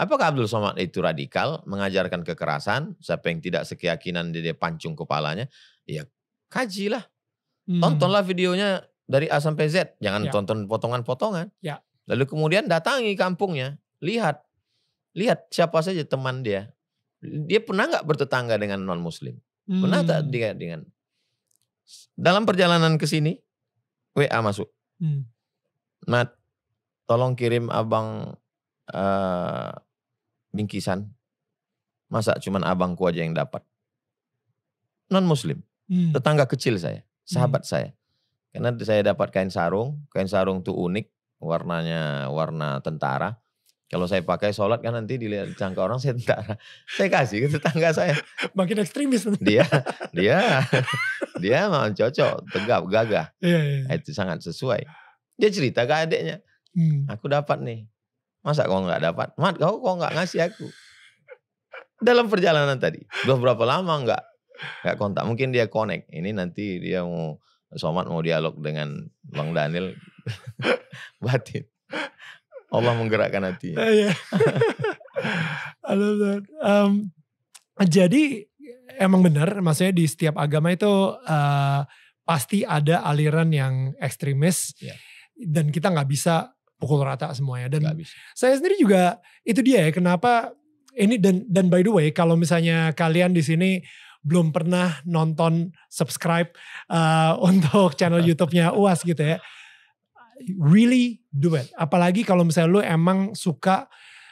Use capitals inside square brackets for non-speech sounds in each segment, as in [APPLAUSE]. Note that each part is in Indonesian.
Apakah Abdul Somad itu radikal, mengajarkan kekerasan, siapa yang tidak sekeyakinan dia pancung kepalanya? Ya kajilah, hmm. tontonlah videonya dari A sampai Z, jangan ya. tonton potongan-potongan. Ya. Lalu kemudian datangi kampungnya, lihat, lihat siapa saja teman dia. Dia pernah nggak bertetangga dengan non Muslim? Hmm. Pernah tak hmm. dia dengan? Dalam perjalanan ke sini, WA masuk. Hmm. Mat, tolong kirim abang uh, bingkisan. Masa cuman abangku aja yang dapat. Non muslim. Hmm. Tetangga kecil saya. Hmm. Sahabat hmm. saya. Karena saya dapat kain sarung. Kain sarung tuh unik. Warnanya warna tentara. Kalau saya pakai sholat kan nanti dilihat jangka orang saya tentara. Saya kasih ke tetangga saya. [LAUGHS] Makin ekstremis. Dia, dia, dia mau cocok, tegap, gagah. Yeah, yeah. Iya. Itu sangat sesuai. Dia cerita ke adiknya. Hmm. Aku dapat nih Masa kau nggak dapat? Mat, kau kok nggak ngasih aku? Dalam perjalanan tadi, udah berapa lama nggak nggak kontak? Mungkin dia connect. Ini nanti dia mau Somat mau dialog dengan Bang Daniel [LAUGHS] batin. Allah menggerakkan hatinya. Um, jadi emang benar, maksudnya di setiap agama itu uh, pasti ada aliran yang ekstremis yeah. dan kita nggak bisa pukul rata semuanya dan saya sendiri juga itu dia ya kenapa ini dan dan by the way kalau misalnya kalian di sini belum pernah nonton subscribe uh, [LAUGHS] untuk channel YouTube-nya UAS gitu ya really do it apalagi kalau misalnya lu emang suka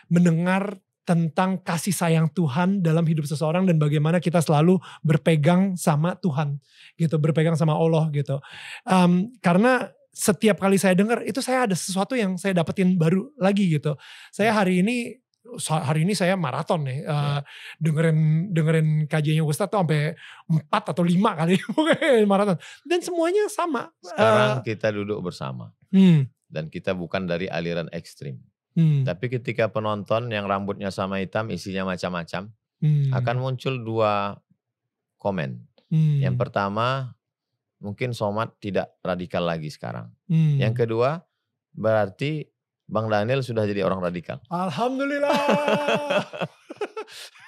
mendengar tentang kasih sayang Tuhan dalam hidup seseorang dan bagaimana kita selalu berpegang sama Tuhan gitu berpegang sama Allah gitu um, karena setiap kali saya dengar itu saya ada sesuatu yang saya dapetin baru lagi gitu. Saya iya. hari ini hari ini saya maraton nih uh, dengerin dengerin kajiannya Ustadz tuh sampai empat atau lima kali [LAUGHS] maraton dan semuanya sama. Eh. Sekarang uh, kita duduk bersama hmm. dan kita bukan dari aliran ekstrim. Hmm. Tapi ketika penonton yang rambutnya sama hitam isinya macam-macam hmm. akan muncul dua komen. Hmm. Yang pertama mungkin Somad tidak radikal lagi sekarang. Hmm. Yang kedua, berarti Bang Daniel sudah jadi orang radikal. Alhamdulillah. [LAUGHS]